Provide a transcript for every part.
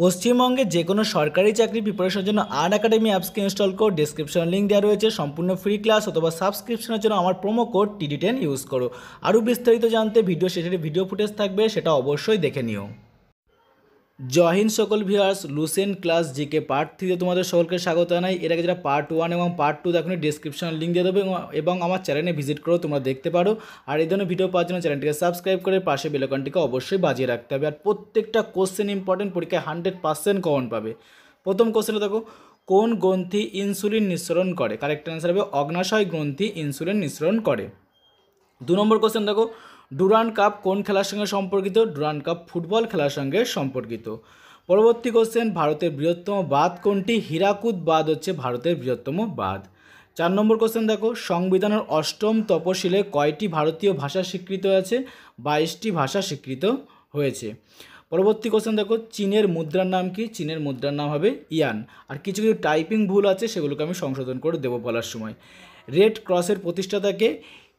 পশ্চিমবঙ্গে যে কোনো সরকারি চাকরি প্রিপারেশনের জন্য আর্ট একাডেমি অ্যাপসকে ইনস্টল করো ডিসক্রিপশন লিঙ্ক দেওয়া রয়েছে সম্পূর্ণ ফ্রি ক্লাস অথবা সাবস্ক্রিপশনের জন্য আমার promo code TD ten use করো আরও বিস্তারিত জানতে ভিডিও শেষের ভিডিও ফুটেজ থাকবে সেটা অবশ্যই দেখে নিও জহিন সকল viewers Lucent class GK part থ্রিতে তোমাদের সকলকে স্বাগত জানাই এর আগে যারা পার্ট ওয়ান এবং পার্ট টু দেখুন ডিসক্রিপশন লিঙ্ক দিয়ে দেবো এবং আমার চ্যানেলে ভিজিট করো তোমরা দেখতে পারো আর এই ধরনের ভিডিও পাওয়ার জন্য চ্যানেলটিকে সাবস্ক্রাইব করে পাশে বেলকনটিকে অবশ্যই বাজিয়ে রাখতে হবে আর প্রত্যেকটা কোশ্চেন ইম্পর্টেন্ট পরীক্ষায় হান্ড্রেড পার্সেন্ট কমন পাবে প্রথম কোশ্চেনে দেখো কোন গ্রন্থি ইনসুলিন নিঃসরণ করে কারেক্ট অ্যান্সার হবে অগ্নাশয় গ্রন্থি ইনসুলিন নিঃসরণ করে দু নম্বর কোশ্চেন দেখো ডুরান কাপ কোন খেলার সঙ্গে সম্পর্কিত ডুরান কাপ ফুটবল খেলার সঙ্গে সম্পর্কিত পরবর্তী কোশ্চেন ভারতের বৃহত্তম বাঁধ কোনটি হীরাকুদ বাঁধ হচ্ছে ভারতের বৃহত্তম বাঁধ চার নম্বর কোশ্চেন দেখো সংবিধানের অষ্টম তপশিলে কয়টি ভারতীয় ভাষা স্বীকৃত আছে বাইশটি ভাষা স্বীকৃত হয়েছে পরবর্তী কোশ্চেন দেখো চীনের মুদ্রার নাম কি চীনের মুদ্রার নাম হবে ইয়ান আর কিছু কিছু টাইপিং ভুল আছে সেগুলোকে আমি সংশোধন করে দেবো বলার সময় রেড ক্রসের প্রতিষ্ঠাতাকে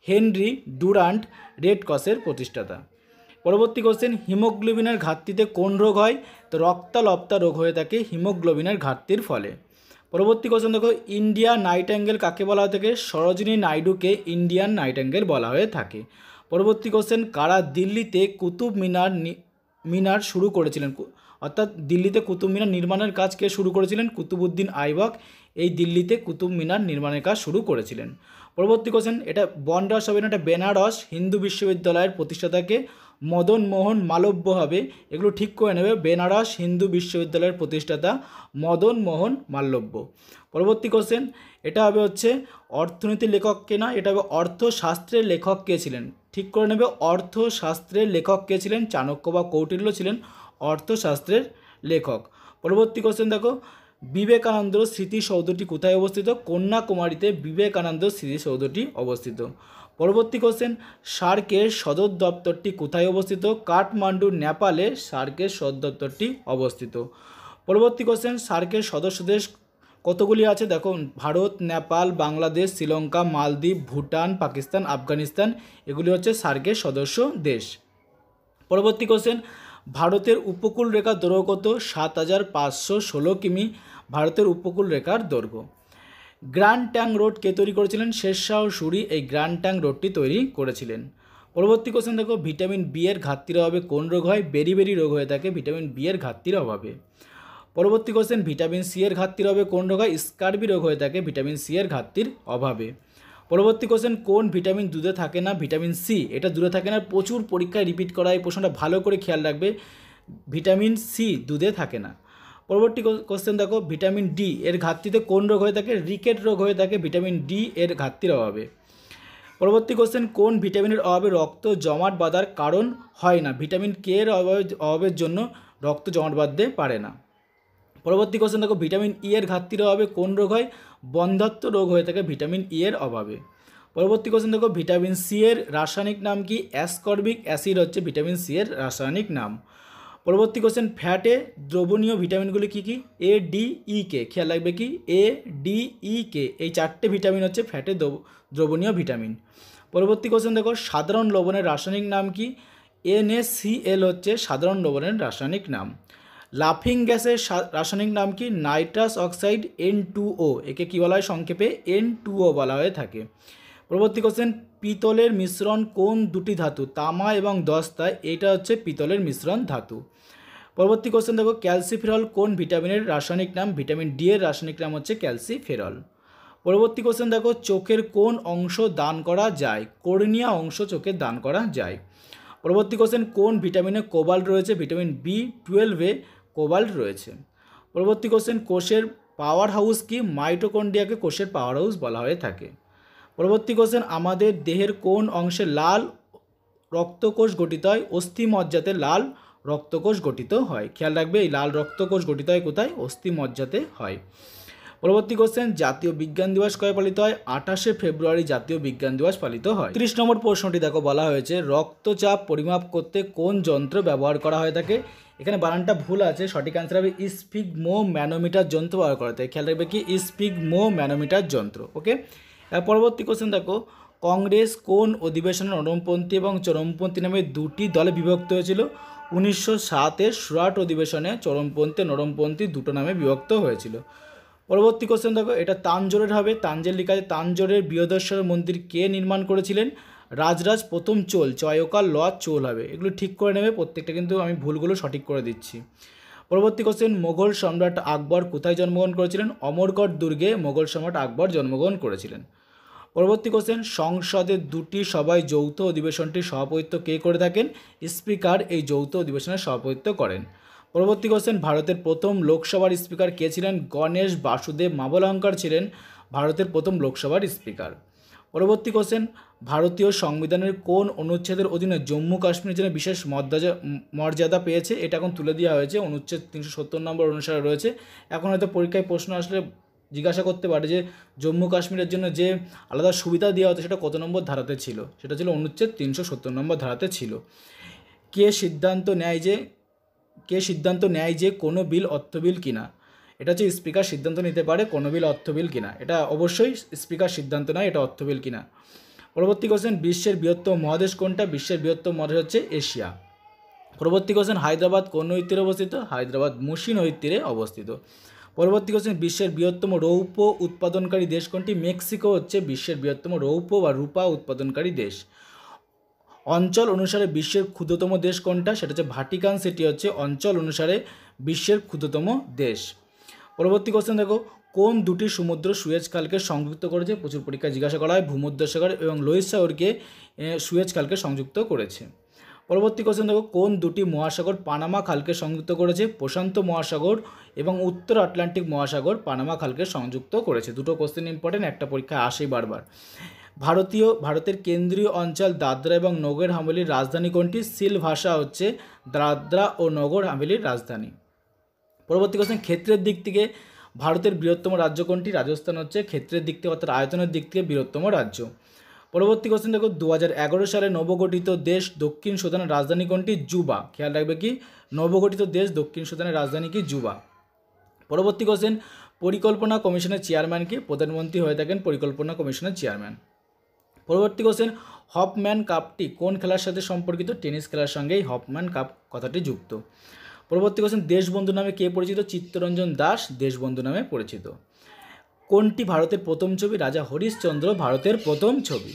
হেনরি ডুরান্ট রেড ক্রসের প্রতিষ্ঠাতা পরবর্তী কোশ্চেন হিমোগ্লোবিনের ঘাটতিতে কোন রোগ হয় তো রক্তালপ্তা রোগ হয়ে থাকে হিমোগ্লোবিনের ঘাটতির ফলে পরবর্তী কোশ্চেন দেখো ইন্ডিয়া নাইট অ্যাঙ্গেল কাকে বলা হয়ে থাকে সরোজিনী নাইডুকে ইন্ডিয়ান নাইট অ্যাঙ্গেল বলা হয়ে থাকে পরবর্তী কোশ্চেন কারা দিল্লিতে কুতুব মিনার মিনার শুরু করেছিলেন অর্থাৎ দিল্লিতে কুতুব মিনার নির্মাণের কাজ কে শুরু করেছিলেন কুতুবুদ্দিন আইবক এই দিল্লিতে কুতুব মিনার নির্মাণের কাজ শুরু করেছিলেন পরবর্তী কোশ্চেন এটা বনরস হবে না এটা বেনারস হিন্দু বিশ্ববিদ্যালয়ের প্রতিষ্ঠাতাকে মদন মোহন মালব্য হবে এগুলো ঠিক করে নেবে বেনারস হিন্দু বিশ্ববিদ্যালয়ের প্রতিষ্ঠাতা মদন মোহন মালব্য পরবর্তী কোশ্চেন এটা হবে হচ্ছে অর্থনীতি লেখক কে না এটা হবে অর্থশাস্ত্রের লেখক কে ছিলেন ঠিক করে নেবে অর্থশাস্ত্রের লেখক কে ছিলেন চাণক্য বা কৌটিল্য ছিলেন অর্থশাস্ত্রের লেখক পরবর্তী কোশ্চেন দেখো বিবেকানন্দ স্মৃতিসৌধটি কোথায় অবস্থিত কন্যাকুমারীতে বিবেকানন্দ স্মৃতিসৌধটি অবস্থিত পরবর্তী কোশ্চেন সার্কের সদর দপ্তরটি কোথায় অবস্থিত কাঠমান্ডু নেপালে সার্কের সদর দপ্তরটি অবস্থিত পরবর্তী কোশ্চেন সার্কের সদস্য দেশ কতগুলি আছে দেখো ভারত নেপাল বাংলাদেশ শ্রীলঙ্কা মালদ্বীপ ভুটান পাকিস্তান আফগানিস্তান এগুলি হচ্ছে সার্কের সদস্য দেশ পরবর্তী কোশ্চেন ভারতের উপকূল রেখার দৈর্ঘ্য কত সাত হাজার পাঁচশো ষোলো কিমি ভারতের উপকূল রেখার দৈর্ঘ্য গ্র্যান্ড ট্যাং রোড কে তৈরি করেছিলেন শেরশাহ সুরি এই গ্র্যান্ড ট্যাং রোডটি তৈরি করেছিলেন পরবর্তী কোশ্চেন দেখো ভিটামিন বি এর ঘাটতির অভাবে কোন রোগ হয় বেরিবেরি রোগ হয়ে থাকে ভিটামিন বি এর ঘাটতির অভাবে পরবর্তী কোশ্চেন ভিটামিন সি এর ঘাটতির অভাবে কোন রোগ হয় স্কার্বি রোগ হয়ে থাকে ভিটামিন সি এর ঘাটতির অভাবে পরবর্তী কোশ্চেন কোন ভিটামিন দুধে থাকে না ভিটামিন সি এটা দূরে থাকে না প্রচুর পরীক্ষায় রিপিট করা এই প্রশ্নটা ভালো করে খেয়াল রাখবে ভিটামিন সি দুধে থাকে না পরবর্তী কোশ্চেন দেখো ভিটামিন ডি এর ঘাটতিতে কোন রোগ হয়ে থাকে রিকেট রোগ হয়ে থাকে ভিটামিন ডি এর ঘাটতির অভাবে পরবর্তী কোশ্চেন কোন ভিটামিনের অভাবে রক্ত জমাট বাঁধার কারণ হয় না ভিটামিন কে এর অভাবে অভাবের জন্য রক্ত জমাট বাঁধতে পারে না পরবর্তী কোশ্চেন দেখো ভিটামিন ই e এর ঘাটতির অভাবে কোন রোগ হয় বন্ধত্ব রোগ হয়ে থাকে ভিটামিন ই e এর অভাবে পরবর্তী কোশ্চেন দেখো ভিটামিন সি এর রাসায়নিক নাম কি অ্যাসকর্বিক অ্যাসিড হচ্ছে ভিটামিন সি এর রাসায়নিক নাম পরবর্তী কোশ্চেন ফ্যাটে দ্রবণীয় ভিটামিনগুলি কী কী এ ডি ই কে খেয়াল রাখবে কি এ ডি ই কে এই চারটে ভিটামিন হচ্ছে ফ্যাটে দ্রবণীয় ভিটামিন পরবর্তী কোশ্চেন দেখো সাধারণ লবণের রাসায়নিক নাম কি এনএসিএল হচ্ছে সাধারণ লবণের রাসায়নিক নাম লাফিং গ্যাসের রাসায়নিক নাম কি nitrous oxide N two O একে কী বলা হয় সংক্ষেপে এন টু ও বলা হয়ে থাকে পরবর্তী কোশ্চেন পিতলের মিশ্রণ কোন দুটি ধাতু তামা এবং দস্তা এটা হচ্ছে পিতলের মিশ্রণ ধাতু পরবর্তী কোশ্চেন দেখো ক্যালসিফেরল কোন ভিটামিনের রাসায়নিক নাম ভিটামিন ডি এর রাসায়নিক নাম হচ্ছে ক্যালসিফেরল পরবর্তী কোশ্চেন দেখো চোখের কোন অংশ দান করা যায় কর্নিয়া অংশ চোখে দান করা যায় পরবর্তী কোশ্চেন কোন ভিটামিনে কোবাল্ট রয়েছে ভিটামিন বি টুয়েলভে কোবাল্ট রয়েছে পরবর্তী কোশ্চেন কোষের পাওয়ার হাউস কি মাইটোকন্ডিয়াকে কোষের পাওয়ার হাউস বলা হয়ে থাকে পরবর্তী কোশ্চেন আমাদের দেহের কোন অংশে লাল রক্তকোষ গঠিত হয় অস্থি মজ্জাতে লাল রক্তকোষ গঠিত হয় খেয়াল রাখবে এই লাল রক্তকোষ গঠিত হয় কোথায় অস্থি মজ্জাতে হয় পরবর্তী কোশ্চেন জাতীয় বিজ্ঞান দিবস কয় পালিত হয় আঠাশে ফেব্রুয়ারি জাতীয় বিজ্ঞান দিবস পালিত হয় ত্রিশ নম্বর প্রশ্নটি দেখো বলা হয়েছে রক্তচাপ পরিমাপ করতে কোন যন্ত্র ব্যবহার করা হয়ে থাকে এখানে বানানটা ভুল আছে সঠিক অ্যান্সার হবে স্পিগমো ম্যানোমিটার যন্ত্র ব্যবহার করা থাকে খেয়াল রাখবে কি স্পিগমো ম্যানোমিটার যন্ত্র ওকে পরবর্তী কোশ্চেন দেখো কংগ্রেস কোন অধিবেশনে নরমপন্থী এবং চরমপন্থী নামে দুটি দলে বিভক্ত হয়েছিল উনিশশো সাতের সুরাট অধিবেশনে চরমপন্থী নরমপন্থী দুটো নামে বিভক্ত হয়েছিল পরবর্তী কোশ্চেন দেখো এটা তানজোরের হবে তানজের লিখা আছে বৃহদেশ্বর মন্দির কে নির্মাণ করেছিলেন রাজরাজ প্রথম চোল চয়কা ল চোল হবে এগুলো ঠিক করে নেবে প্রত্যেকটা কিন্তু আমি ভুলগুলো সঠিক করে দিচ্ছি পরবর্তী কোশ্চেন মোগল সম্রাট আকবর কোথায় জন্মগ্রহণ করেছিলেন অমরগড় দুর্গে মোগল সম্রাট আকবর জন্মগ্রহণ করেছিলেন পরবর্তী কোশ্চেন সংসদের দুটি সবাই যৌথ অধিবেশনটির সভাপতিত্ব কে করে থাকেন স্পিকার এই যৌথ অধিবেশনের সভাপতিত্ব করেন পরবর্তী কোশ্চেন ভারতের প্রথম লোকসভার স্পিকার কে ছিলেন গণেশ বাসুদেব মাবলঙ্কার ছিলেন ভারতের প্রথম লোকসভার স্পিকার পরবর্তী কোশ্চেন ভারতীয় সংবিধানের কোন অনুচ্ছেদের অধীনে জম্মু কাশ্মীরের জন্য বিশেষ মর্যাদা পেয়েছে এটা এখন তুলে দেওয়া হয়েছে অনুচ্ছেদ তিনশো সত্তর নম্বর অনুসারে রয়েছে এখন হয়তো পরীক্ষায় প্রশ্ন আসলে জিজ্ঞাসা করতে পারে যে জম্মু কাশ্মীরের জন্য যে আলাদা সুবিধা দেওয়া হতো সেটা কত নম্বর ধারাতে ছিল সেটা ছিল অনুচ্ছেদ তিনশো সত্তর নম্বর ধারাতে ছিল কে সিদ্ধান্ত নেয় যে কে সিদ্ধান্ত নেয় যে কোনো বিল অর্থ বিল কিনা এটা হচ্ছে স্পিকার সিদ্ধান্ত নিতে পারে কোনো বিল অর্থ বিল কিনা এটা অবশ্যই স্পিকার সিদ্ধান্ত নেয় এটা অর্থ বিল কিনা পরবর্তী কোশ্চেন বিশ্বের বৃহত্তম মহাদেশ কোনটা বিশ্বের বৃহত্তম মহাদেশ হচ্ছে এশিয়া পরবর্তী কোশ্চেন হায়দ্রাবাদ কোন নৈতীরে অবস্থিত হায়দ্রাবাদ মুশি নদীর তীরে অবস্থিত পরবর্তী কোশ্চেন বিশ্বের বৃহত্তম রৌপ্য উৎপাদনকারী দেশ কোনটি মেক্সিকো হচ্ছে বিশ্বের বৃহত্তম রৌপ্য বা রূপা উৎপাদনকারী দেশ অঞ্চল অনুসারে বিশ্বের ক্ষুদ্রতম দেশ কোনটা সেটা হচ্ছে ভাটিকান সিটি হচ্ছে অঞ্চল অনুসারে বিশ্বের ক্ষুদ্রতম দেশ পরবর্তী কোশ্চেন দেখো কোন দুটি সমুদ্র সুয়েজ খালকে সংযুক্ত করেছে প্রচুর পরীক্ষা জিজ্ঞাসা করা হয় ভূমধ্যসাগর এবং লোহিত সাগরকে সুয়েজ খালকে সংযুক্ত করেছে পরবর্তী কোশ্চেন দেখো কোন দুটি মহাসাগর পানামা খালকে সংযুক্ত করেছে প্রশান্ত মহাসাগর এবং উত্তর আটলান্টিক মহাসাগর পানামা খালকে সংযুক্ত করেছে দুটো কোশ্চেন ইম্পর্টেন্ট একটা পরীক্ষা আসেই বারবার ভারতীয় ভারতের কেন্দ্রীয় অঞ্চল দাদরা এবং নগর হামেলির রাজধানী কোনটি সিল ভাষা হচ্ছে দাদরা ও নগর হামেলির রাজধানী পরবর্তী কোশ্চেন ক্ষেত্রের দিক থেকে ভারতের বৃহত্তম রাজ্য কোনটি রাজস্থান হচ্ছে ক্ষেত্রের দিক থেকে অর্থাৎ আয়তনের দিক থেকে বৃহত্তম রাজ্য পরবর্তী কোশ্চেন দেখো দু সালে নবগঠিত দেশ দক্ষিণ সুদানের রাজধানী কোনটি জুবা খেয়াল রাখবে কি নবগঠিত দেশ দক্ষিণ সুদানের রাজধানী কি জুবা পরবর্তী কোশ্চেন পরিকল্পনা কমিশনের চেয়ারম্যান কি প্রধানমন্ত্রী হয়ে থাকেন পরিকল্পনা কমিশনের চেয়ারম্যান পরবর্তী কোশ্চেন হপম্যান কাপটি কোন খেলার সাথে সম্পর্কিত টেনিস খেলার সঙ্গেই হপম্যান কাপ কথাটি যুক্ত পরবর্তী কোশ্চেন দেশবন্ধু নামে কে পরিচিত চিত্তরঞ্জন দাস দেশবন্ধু নামে পরিচিত কোনটি ভারতের প্রথম ছবি রাজা হরিশচন্দ্র ভারতের প্রথম ছবি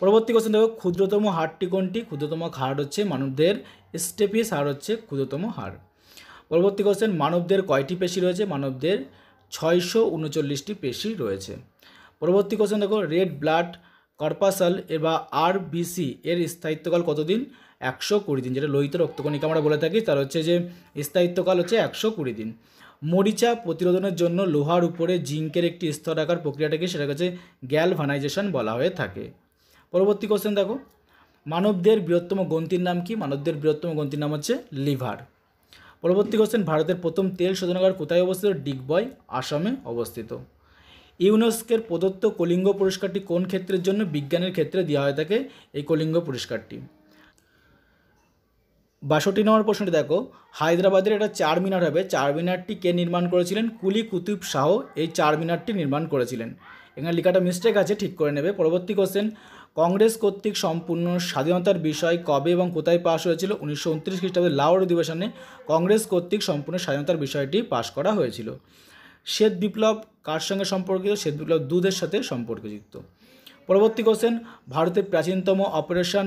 পরবর্তী কোশ্চেন দেখো ক্ষুদ্রতম হারটি কোনটি ক্ষুদ্রতম হার হচ্ছে মানবদের স্টেপিস হার হচ্ছে ক্ষুদ্রতম হার পরবর্তী কোশ্চেন মানবদের কয়টি পেশি রয়েছে মানবদের ছয়শো উনচল্লিশটি পেশি রয়েছে পরবর্তী কোশ্চেন দেখো রেড ব্লাড কর্পাসাল এ বা বিসি এর স্থায়িত্বকাল কতদিন একশো কুড়ি দিন যেটা লোহিত রক্তকণিকা আমরা বলে থাকি তার হচ্ছে যে স্থায়িত্বকাল হচ্ছে একশো কুড়ি দিন মরিচা প্রতিরোধনের জন্য লোহার উপরে জিঙ্কের একটি স্তর রাখার প্রক্রিয়াটাকে সেটা কাছে গ্যালভানাইজেশন বলা হয়ে থাকে পরবর্তী কোশ্চেন দেখো মানবদের বৃহত্তম গ্রন্থির নাম কি মানবদের বৃহত্তম গন্তির নাম হচ্ছে লিভার পরবর্তী কোশ্চেন ভারতের প্রথম তেল শোধনাগার কোথায় অবস্থিত ডিগবয় আসামে অবস্থিত ইউনেস্কের প্রদত্ত কলিঙ্গ পুরস্কারটি কোন ক্ষেত্রের জন্য বিজ্ঞানের ক্ষেত্রে দেওয়া হয়ে থাকে এই কলিঙ্গ পুরস্কারটি বাষট্টি নম্বর প্রশ্নটি দেখো হায়দ্রাবাদের একটা চার মিনার হবে চার মিনারটি কে নির্মাণ করেছিলেন কুলি কুতুব শাহ এই চার মিনারটি নির্মাণ করেছিলেন এখানে লেখাটা মিস্টেক আছে ঠিক করে নেবে পরবর্তী কোশ্চেন কংগ্রেস কর্তৃক সম্পূর্ণ স্বাধীনতার বিষয় কবে এবং কোথায় পাশ হয়েছিল উনিশশো উনত্রিশ খ্রিস্টাব্দে লাহোর অধিবেশনে কংগ্রেস কর্তৃক সম্পূর্ণ স্বাধীনতার বিষয়টি পাশ করা হয়েছিল শ্বেত বিপ্লব কার সঙ্গে সম্পর্কিত শ্বেত বিপ্লব দুধের সাথে সম্পর্কযুক্ত পরবর্তী কোশ্চেন ভারতের প্রাচীনতম অপারেশন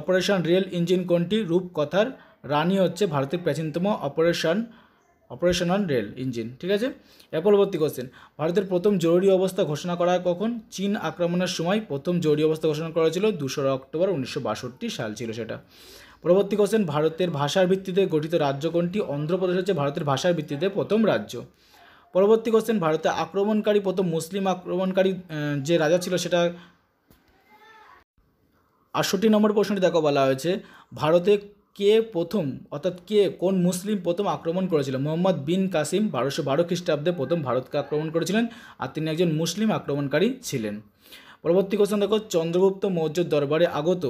অপারেশন রেল ইঞ্জিন কোনটি রূপকথার রানী হচ্ছে ভারতের প্রাচীনতম operation operation on rail engine ঠিক আছে এর পরবর্তী কোশ্চেন ভারতের প্রথম জরুরি অবস্থা ঘোষণা করা কখন চীন আক্রমণের সময় প্রথম জরুরি অবস্থা ঘোষণা করা হয়েছিল দুশোরা অক্টোবর উনিশশো সাল ছিল সেটা পরবর্তী কোশ্চেন ভারতের ভাষার ভিত্তিতে গঠিত রাজ্য কোনটি অন্ধ্রপ্রদেশ হচ্ছে ভারতের ভাষার ভিত্তিতে প্রথম রাজ্য পরবর্তী কোশ্চেন ভারতে আক্রমণকারী প্রথম মুসলিম আক্রমণকারী যে রাজা ছিল সেটা আটষট্টি নম্বর প্রশ্নটি দেখো বলা হয়েছে ভারতে কে প্রথম অর্থাৎ কে কোন মুসলিম প্রথম আক্রমণ করেছিল মোহাম্মদ বিন কাসিম বারোশো বারো খ্রিস্টাব্দে প্রথম ভারতকে আক্রমণ করেছিলেন আর তিনি একজন মুসলিম আক্রমণকারী ছিলেন পরবর্তী কোশ্চেন দেখো চন্দ্রগুপ্ত মৌর্যের দরবারে আগত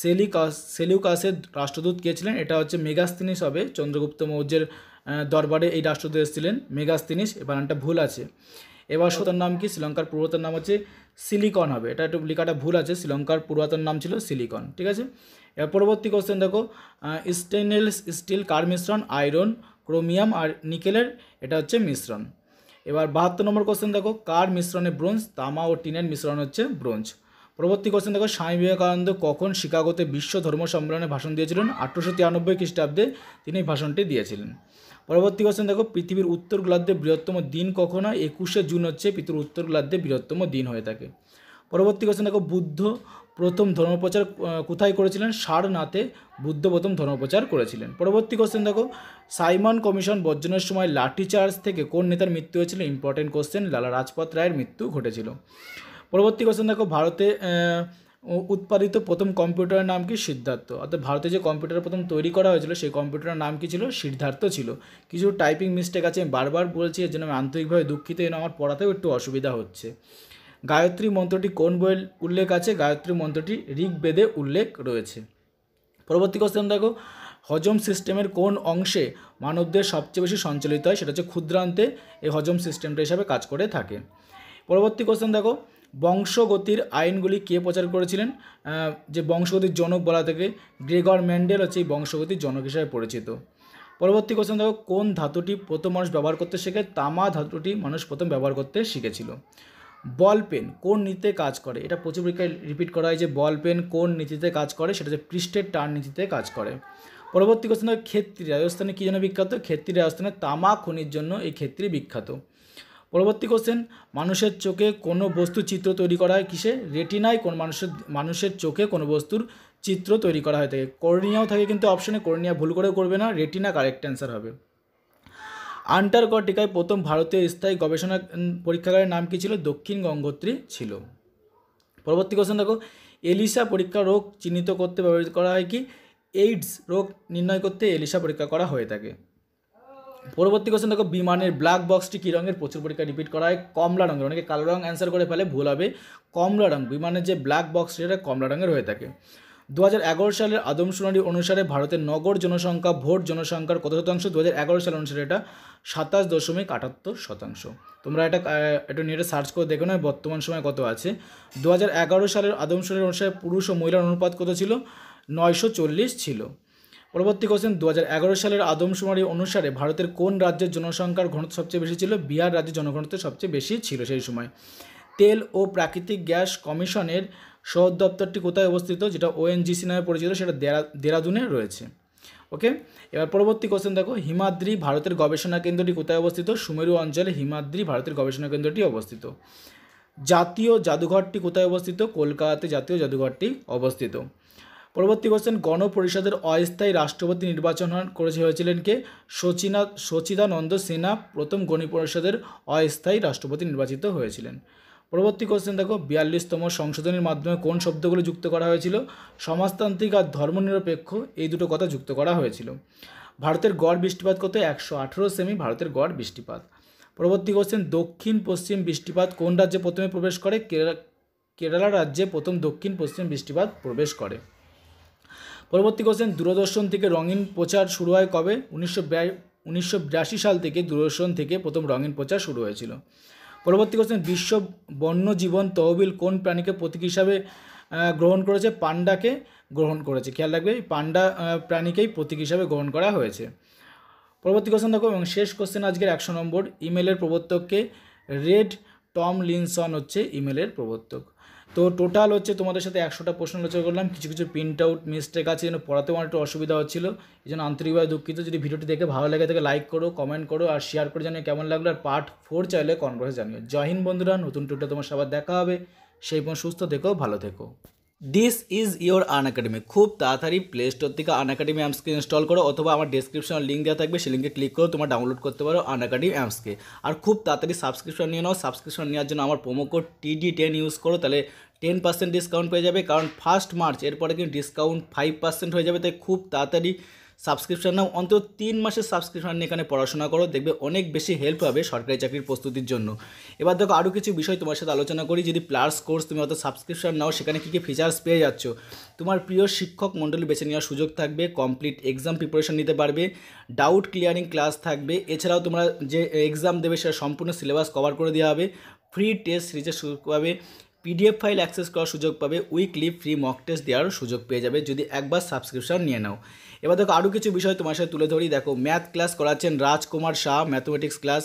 সেলিকাস সেলিউকাসের রাষ্ট্রদূত কে ছিলেন এটা হচ্ছে মেগাস্তিনিস হবে চন্দ্রগুপ্ত মৌর্যের দরবারে এই রাষ্ট্রদূত এসেছিলেন মেগাস্তিনিস এবার একটা ভুল আছে এবার সতার নাম কি শ্রীলঙ্কার পূর্বতার নাম হচ্ছে সিলিকন হবে এটা একটু লেখাটা ভুল আছে শ্রীলঙ্কার পুরাতন নাম ছিল সিলিকন ঠিক আছে এর পরবর্তী কোশ্চেন দেখো স্টেনলেস স্টিল কার মিশ্রণ আয়রন ক্রোমিয়াম আর নিকেলের এটা হচ্ছে মিশ্রণ এবার বাহাত্তর নম্বর কোশ্চেন দেখো কার মিশ্রণে ব্রোঞ্জ তামা ও টিনের মিশ্রণ হচ্ছে ব্রোঞ্জ পরবর্তী কোশ্চেন দেখো স্বামী বিবেকানন্দ কখন শিকাগোতে বিশ্ব ধর্ম সম্মেলনে ভাষণ দিয়েছিলেন আঠারোশো তিরানব্বই খ্রিস্টাব্দে তিনি ভাষণটি দিয়েছিলেন পরবর্তী কোশ্চেন দেখো পৃথিবীর উত্তর গোলার্ধে বৃহত্তম দিন কখন হয় একুশে জুন হচ্ছে পৃথিবীর উত্তর গোলার্ধে বৃহত্তম দিন হয়ে থাকে পরবর্তী কোশ্চেন দেখো বুদ্ধ প্রথম ধর্মপ্রচার কোথায় করেছিলেন সারনাথে বুদ্ধ প্রথম ধর্মপ্রচার করেছিলেন পরবর্তী কোশ্চেন দেখো সাইমন কমিশন বর্জনের সময় লাঠিচার্জ থেকে কোন নেতার মৃত্যু হয়েছিল ইম্পর্টেন্ট কোশ্চেন লালা রাজপথ রায়ের মৃত্যু ঘটেছিল পরবর্তী কোশ্চেন দেখো ভারতে উৎপাদিত প্রথম কম্পিউটারের নাম কি সিদ্ধার্থ অর্থাৎ ভারতে যে কম্পিউটার প্রথম তৈরি করা হয়েছিল সেই কম্পিউটারের নাম কি ছিল সিদ্ধার্থ ছিল কিছু টাইপিং মিস্টেক আছে আমি বারবার বলছি এর জন্য আমি আন্তরিকভাবে দুঃখিত এই আমার পড়াতেও একটু অসুবিধা হচ্ছে গায়ত্রী মন্ত্রটি কোন বইয়ের উল্লেখ আছে গায়ত্রী মন্ত্রটি ঋগ্বেদে উল্লেখ রয়েছে পরবর্তী কোশ্চেন দেখো হজম সিস্টেমের কোন অংশে মানবদের সবচেয়ে বেশি সঞ্চালিত হয় সেটা হচ্ছে ক্ষুদ্রান্তে এই হজম সিস্টেমটা হিসাবে কাজ করে থাকে পরবর্তী কোশ্চেন দেখো বংশগতির আইনগুলি কে প্রচার করেছিলেন যে বংশগতির জনক বলা থেকে গ্রেগর ম্যান্ডেল হচ্ছে এই বংশগতির জনক হিসাবে পরিচিত পরবর্তী কোশ্চেন দেখো কোন ধাতুটি প্রথম মানুষ ব্যবহার করতে শেখে তামা ধাতুটি মানুষ প্রথম ব্যবহার করতে শিখেছিল বল পেন কোন নীতিতে কাজ করে এটা প্রচুর পরীক্ষায় রিপিট করা হয় যে বল পেন কোন নীতিতে কাজ করে সেটা হচ্ছে পৃষ্ঠের টান নীতিতে কাজ করে পরবর্তী কোশ্চেন দেখো ক্ষেত্রী রাজস্থানে কী জন্য বিখ্যাত ক্ষেত্রী রাজস্থানে তামা খনির জন্য এই ক্ষেত্রে বিখ্যাত পরবর্তী কোশ্চেন মানুষের চোখে কোনো বস্তু চিত্র তৈরি করা হয় কিসে রেটিনায় কোন মানুষের মানুষের চোখে কোনো বস্তুর চিত্র তৈরি করা হয়ে থাকে কর্নিয়াও থাকে কিন্তু অপশনে কর্নিয়া ভুল করেও করবে না রেটিনা কারেক্ট অ্যান্সার হবে আন্টার্কটিকায় প্রথম ভারতীয় স্থায়ী গবেষণা পরীক্ষাগারের নাম কী ছিল দক্ষিণ গঙ্গোত্রী ছিল পরবর্তী কোশ্চেন দেখো এলিসা পরীক্ষা রোগ চিহ্নিত করতে ব্যবহৃত করা হয় কি এইডস রোগ নির্ণয় করতে এলিসা পরীক্ষা করা হয়ে থাকে পরবর্তী কোশ্চেন দেখো বিমানের ব্ল্যাক বক্সটি কী রঙের প্রচুর পরীক্ষা রিপিট করা হয় কমলা রঙের অনেকে কালো রঙ অ্যান্সার করে ফেলে ভুল হবে কমলা রঙ বিমানের যে ব্ল্যাক বক্স সেটা কমলা রঙের হয়ে থাকে দু সালের আদমশুনানি অনুসারে ভারতের নগর জনসংখ্যা ভোট জনসংখ্যার কত শতাংশ দু সাল অনুসারে এটা সাতাশ দশমিক আটাত্তর শতাংশ তোমরা এটা এটা নিয়ে সার্চ করে দেখো না বর্তমান সময় কত আছে দু সালের আদমশুনানি অনুসারে পুরুষ ও মহিলার অনুপাত কত ছিল নয়শো ছিল পরবর্তী কোশ্চেন দু সালের আদমশুমারি অনুসারে ভারতের কোন রাজ্যের জনসংখ্যার ঘনত্ব সবচেয়ে বেশি ছিল বিহার রাজ্যের জনঘনত্ব সবচেয়ে বেশি ছিল সেই সময় তেল ও প্রাকৃতিক গ্যাস কমিশনের সদর দপ্তরটি কোথায় অবস্থিত যেটা ওএনজিসি নামে পরিচিত সেটা দেরাদুনে রয়েছে ওকে এবার পরবর্তী কোশ্চেন দেখো হিমাদ্রি ভারতের গবেষণা কেন্দ্রটি কোথায় অবস্থিত সুমেরু অঞ্চলে হিমাদ্রি ভারতের গবেষণা কেন্দ্রটি অবস্থিত জাতীয় জাদুঘরটি কোথায় অবস্থিত কলকাতাতে জাতীয় জাদুঘরটি অবস্থিত পরবর্তী কোশ্চেন গণপরিষদের অস্থায়ী রাষ্ট্রপতি নির্বাচন করেছে হয়েছিলেন কে সচিনা সচিদানন্দ সিনহা প্রথম গণপরিষদের অস্থায়ী রাষ্ট্রপতি নির্বাচিত হয়েছিলেন পরবর্তী কোশ্চেন দেখো বিয়াল্লিশতম সংশোধনের মাধ্যমে কোন শব্দগুলো যুক্ত করা হয়েছিল সমাজতান্ত্রিক আর ধর্মনিরপেক্ষ এই দুটো কথা যুক্ত করা হয়েছিল ভারতের গড় বৃষ্টিপাত কত একশো আঠেরো সেমি ভারতের গড় বৃষ্টিপাত পরবর্তী কোশ্চেন দক্ষিণ পশ্চিম বৃষ্টিপাত কোন রাজ্যে প্রথমে প্রবেশ করে কেরালা রাজ্যে প্রথম দক্ষিণ পশ্চিম বৃষ্টিপাত প্রবেশ করে পরবর্তী কোশ্চেন দূরদর্শন থেকে রঙিন প্রচার শুরু হয় কবে উনিশশো উনিশশো সাল থেকে দূরদর্শন থেকে প্রথম রঙিন প্রচার শুরু হয়েছিল পরবর্তী কোশ্চেন বিশ্ব বন্যজীবন তহবিল কোন প্রাণীকে প্রতীক হিসাবে গ্রহণ করেছে পান্ডাকে গ্রহণ করেছে খেয়াল রাখবে পান্ডা প্রাণীকেই প্রতীক হিসাবে গ্রহণ করা হয়েছে পরবর্তী কোশ্চেন দেখো এবং শেষ কোশ্চেন আজকের একশো নম্বর ইমেলের প্রবর্তককে রেড টম লিনসন হচ্ছে ইমেলের প্রবর্তক তো টোটাল হচ্ছে তোমাদের সাথে একশোটা প্রশ্ন আলোচনা করলাম কিছু কিছু প্রিন্ট আউট মিস্টেক আছে যেন পড়াতেও আমার একটু অসুবিধা হচ্ছিল এই জন্য আন্তরিকভাবে দুঃখিত যদি ভিডিওটি দেখে ভালো লাগে তাকে লাইক করো কমেন্ট করো আর শেয়ার করে জানিয়ে কেমন লাগলো আর পার্ট ফোর চাইলে কনভার্সে জানিও জয় হিন্দ বন্ধুরা নতুন টুটা তোমার সবার দেখা হবে সেই সুস্থ থেকো ভালো থেকো this is your Unacademy খুব তাড়াতাড়ি প্লে স্টোর থেকে আন একাডেমি অ্যাপসকে ইনস্টল করো অথবা আমার ডিসক্রিপশনের লিঙ্ক দেওয়া থাকবে সেই লিঙ্কে ক্লিক করো তোমার ডাউনলোড করতে পারো আন একাডেমি অ্যাপসকে আর খুব তাড়াতাড়ি সাবস্ক্রিপশন নিয়ে নাও সাবস্ক্রিপশন নেওয়ার জন্য আমার promo code TD ten use করো তাহলে টেন পার্সেন্ট ডিসকাউন্ট পেয়ে যাবে কারণ ফার্স্ট মার্চ এরপরে কিন্তু ডিসকাউন্ট ফাইভ পার্সেন্ট হয়ে যাবে তাই খুব তাড়াতাড়ি সাবস্ক্রিপশান নাও অন্তত তিন মাসের সাবস্ক্রিপশান নিয়ে এখানে পড়াশোনা করো দেখবে অনেক বেশি হেল্প হবে সরকারি চাকরির প্রস্তুতির জন্য এবার দেখো আরও কিছু বিষয় তোমার সাথে আলোচনা করি যদি প্লাস কোর্স তুমি অত সাবস্ক্রিপশান নাও সেখানে কী কী ফিচার্স পেয়ে যাচ্ছ তোমার প্রিয় শিক্ষক মণ্ডলী বেছে নেওয়ার সুযোগ থাকবে কমপ্লিট এক্সাম প্রিপারেশন নিতে পারবে ডাউট ক্লিয়ারিং ক্লাস থাকবে এছাড়াও তোমরা যে এক্সাম দেবে সেটা সম্পূর্ণ সিলেবাস কভার করে দেওয়া হবে ফ্রি টেস্ট সিরিজের সুযোগ পাবে পিডিএফ ফাইল অ্যাক্সেস করার সুযোগ পাবে উইকলি ফ্রি মক টেস্ট দেওয়ার সুযোগ পেয়ে যাবে যদি একবার সাবস্ক্রিপশন নিয়ে নাও এবার দেখো আরও কিছু বিষয় তোমার সাথে তুলে ধরি দেখো ম্যাথ ক্লাস করাচ্ছেন রাজকুমার শাহ ম্যাথমেটিক্স ক্লাস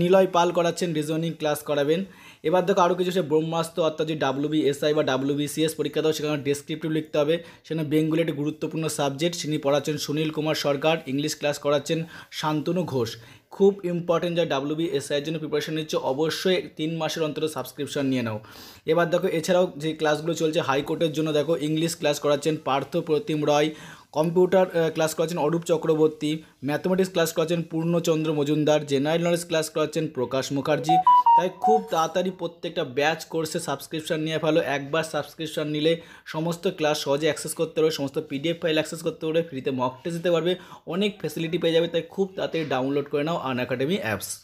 নিলয় পাল করাচ্ছেন রিজনিং ক্লাস করাবেন এবার দেখো আরও কিছু সে ব্রহ্মাস্ত্র অর্থাৎ যে ডাব্লু আই বা ডাব্লু বিসিএস পরীক্ষা দেওয়া সেখানে ডেসক্রিপটিভ লিখতে হবে সেখানে বেঙ্গলি একটি গুরুত্বপূর্ণ সাবজেক্ট তিনি পড়াচ্ছেন সুনীল কুমার সরকার ইংলিশ ক্লাস করাচ্ছেন শান্তনু ঘোষ খুব ইম্পর্টেন্ট যা ডাব্লিউবিএসআইয়ের জন্য প্রিপারেশন নিচ্ছে অবশ্যই তিন মাসের অন্তরে সাবস্ক্রিপশন নিয়ে নাও এবার দেখো এছাড়াও যে ক্লাসগুলো চলছে হাইকোর্টের জন্য দেখো ইংলিশ ক্লাস করাচ্ছেন পার্থ প্রতিম রয় কম্পিউটার ক্লাস করাচ্ছেন অরূপ চক্রবর্তী ম্যাথমেটিক্স ক্লাস করাচ্ছেন Purnachandra Majumdar general knowledge class করাচ্ছেন প্রকাশ মুখার্জি তাই খুব তাড়াতাড়ি প্রত্যেকটা ব্যাচ কোর্সে সাবস্ক্রিপশান নিয়ে ফেলো একবার সাবস্ক্রিপশান নিলে সমস্ত ক্লাস সহজে অ্যাক্সেস করতে পারবে সমস্ত পিডিএফ ফাইল অ্যাক্সেস করতে পারবে ফ্রিতে মক টেস্ট দিতে পারবে অনেক ফেসিলিটি পেয়ে যাবে তাই খুব তাড়াতাড়ি ডাউনলোড করে নাও আন অ্যাকাডেমি অ্যাপস